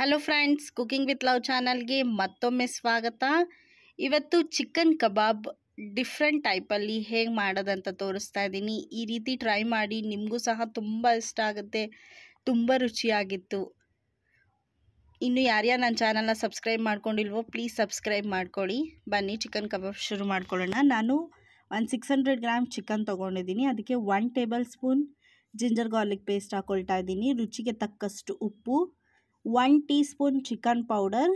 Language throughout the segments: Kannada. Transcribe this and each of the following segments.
hello friends cooking with love ಚಾನಲ್ಗೆ ಮತ್ತೊಮ್ಮೆ ಸ್ವಾಗತ ಇವತ್ತು ಚಿಕನ್ ಕಬಾಬ್ ಡಿಫ್ರೆಂಟ್ ಟೈಪಲ್ಲಿ ಹೇಗೆ ಮಾಡೋದಂತ ತೋರಿಸ್ತಾ ಇದ್ದೀನಿ ಈ ರೀತಿ ಟ್ರೈ ಮಾಡಿ ನಿಮಗೂ ಸಹ ತುಂಬ ಇಷ್ಟ ಆಗುತ್ತೆ ತುಂಬ ರುಚಿಯಾಗಿತ್ತು ಇನ್ನು ಯಾರ್ಯಾರು ನನ್ನ ಚಾನಲ್ನ ಸಬ್ಸ್ಕ್ರೈಬ್ ಮಾಡ್ಕೊಂಡಿಲ್ವೋ ಪ್ಲೀಸ್ ಸಬ್ಸ್ಕ್ರೈಬ್ ಮಾಡ್ಕೊಳ್ಳಿ ಬನ್ನಿ ಚಿಕನ್ ಕಬಾಬ್ ಶುರು ಮಾಡ್ಕೊಳ್ಳೋಣ ನಾನು ಒಂದು ಸಿಕ್ಸ್ ಹಂಡ್ರೆಡ್ ಗ್ರಾಮ್ ಚಿಕನ್ ತೊಗೊಂಡಿದ್ದೀನಿ ಅದಕ್ಕೆ one tablespoon ginger garlic paste ಹಾಕ್ಕೊಳ್ತಾ ಇದ್ದೀನಿ ರುಚಿಗೆ ತಕ್ಕಷ್ಟು ಉಪ್ಪು one teaspoon chicken powder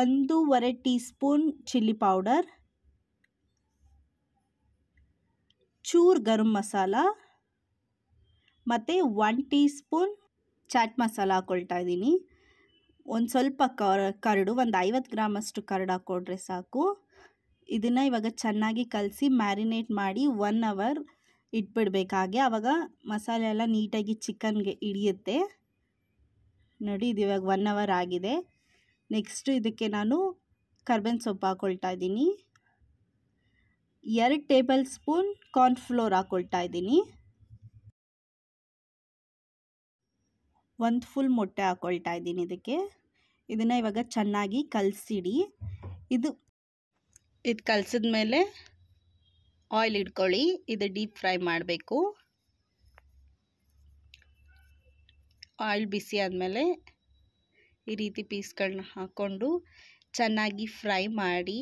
ಒಂದೂವರೆ ಟೀ ಸ್ಪೂನ್ ಚಿಲ್ಲಿ ಪೌಡರ್ ಚೂರ್ ಗರಂ ಮಸಾಲ ಮತ್ತು one teaspoon chaat masala ಹಾಕ್ಕೊಳ್ತಾ ಇದ್ದೀನಿ ಒಂದು ಸ್ವಲ್ಪ ಕರಡು ಒಂದು ಐವತ್ತು ಗ್ರಾಮಷ್ಟು ಕರಡು ಹಾಕ್ಕೊಡ್ರೆ ಸಾಕು ಇದನ್ನು ಇವಾಗ ಚೆನ್ನಾಗಿ ಕಲಸಿ ಮ್ಯಾರಿನೇಟ್ ಮಾಡಿ ಒನ್ ಅವರ್ ಇಟ್ಬಿಡ್ಬೇಕಾಗೆ ಆವಾಗ ಮಸಾಲೆ ಎಲ್ಲ ನೀಟಾಗಿ ಚಿಕನ್ಗೆ ಹಿಡಿಯುತ್ತೆ ನೋಡಿ ಇದು ಇವಾಗ ಒನ್ ಅವರ್ ಆಗಿದೆ ನೆಕ್ಸ್ಟು ಇದಕ್ಕೆ ನಾನು ಕರ್ಬೇನ್ ಸೊಪ್ಪು ಹಾಕೊಳ್ತಾ ಇದ್ದೀನಿ ಎರಡು ಟೇಬಲ್ ಸ್ಪೂನ್ ಕಾರ್ನ್ಫ್ಲೋರ್ ಹಾಕೊಳ್ತಾ ಇದ್ದೀನಿ ಒಂದು ಫುಲ್ ಮೊಟ್ಟೆ ಹಾಕೊಳ್ತಾ ಇದ್ದೀನಿ ಇದಕ್ಕೆ ಇದನ್ನು ಇವಾಗ ಚೆನ್ನಾಗಿ ಕಲಸಿಡಿ ಇದು ಇದು ಕಲಸಿದ ಮೇಲೆ ಆಯಿಲ್ ಇಟ್ಕೊಳ್ಳಿ ಇದು ಡೀಪ್ ಫ್ರೈ ಮಾಡಬೇಕು ಆಯಿಲ್ ಬಿಸಿ ಆದಮೇಲೆ ಈ ರೀತಿ ಪೀಸ್ಗಳನ್ನ ಹಾಕ್ಕೊಂಡು ಚೆನ್ನಾಗಿ ಫ್ರೈ ಮಾಡಿ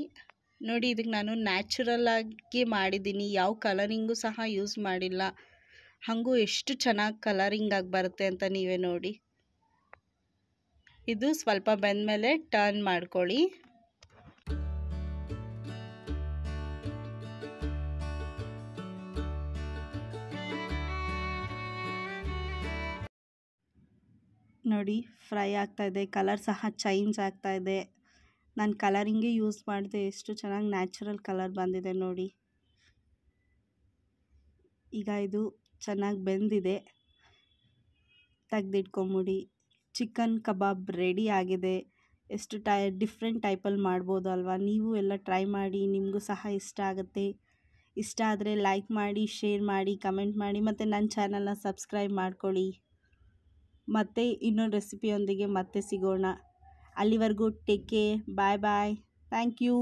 ನೋಡಿ ಇದಕ್ಕೆ ನಾನು ನ್ಯಾಚುರಲ್ ಆಗಿ ಮಾಡಿದ್ದೀನಿ ಯಾವ ಕಲರಿಂಗು ಸಹ ಯೂಸ್ ಮಾಡಿಲ್ಲ ಹಾಗೂ ಎಷ್ಟು ಚೆನ್ನಾಗಿ ಕಲರಿಂಗ್ ಆಗಿ ಬರುತ್ತೆ ಅಂತ ನೀವೇ ನೋಡಿ ಇದು ಸ್ವಲ್ಪ ಮೇಲೆ ಟರ್ನ್ ಮಾಡ್ಕೊಳ್ಳಿ ನೋಡಿ ಫ್ರೈ ಆಗ್ತಾಯಿದೆ ಕಲರ್ ಸಹ ಚೇಂಜ್ ಆಗ್ತಾಯಿದೆ ನಾನು ಕಲರಿಂಗೇ ಯೂಸ್ ಮಾಡಿದೆ ಎಷ್ಟು ಚೆನ್ನಾಗಿ ನ್ಯಾಚುರಲ್ ಕಲರ್ ಬಂದಿದೆ ನೋಡಿ ಈಗ ಇದು ಚೆನ್ನಾಗಿ ಬೆಂದಿದೆ ತೆಗ್ದಿಟ್ಕೊಂಬಿಡಿ ಚಿಕನ್ ಕಬಾಬ್ ರೆಡಿ ಆಗಿದೆ ಎಷ್ಟು ಟೈ ಡಿಫ್ರೆಂಟ್ ಟೈಪಲ್ಲಿ ಮಾಡ್ಬೋದು ಅಲ್ವಾ ನೀವು ಎಲ್ಲ ಟ್ರೈ ಮಾಡಿ ನಿಮಗೂ ಸಹ ಇಷ್ಟ ಆಗುತ್ತೆ ಇಷ್ಟ ಆದರೆ ಲೈಕ್ ಮಾಡಿ ಶೇರ್ ಮಾಡಿ ಕಮೆಂಟ್ ಮಾಡಿ ಮತ್ತು ನನ್ನ ಚಾನಲ್ನ ಸಬ್ಸ್ಕ್ರೈಬ್ ಮಾಡ್ಕೊಳ್ಳಿ ಮತ್ತೆ ಇನ್ನೊಂದು ರೆಸಿಪಿಯೊಂದಿಗೆ ಮತ್ತೆ ಸಿಗೋಣ ಅಲ್ಲಿವರೆಗೂ take care bye bye thank you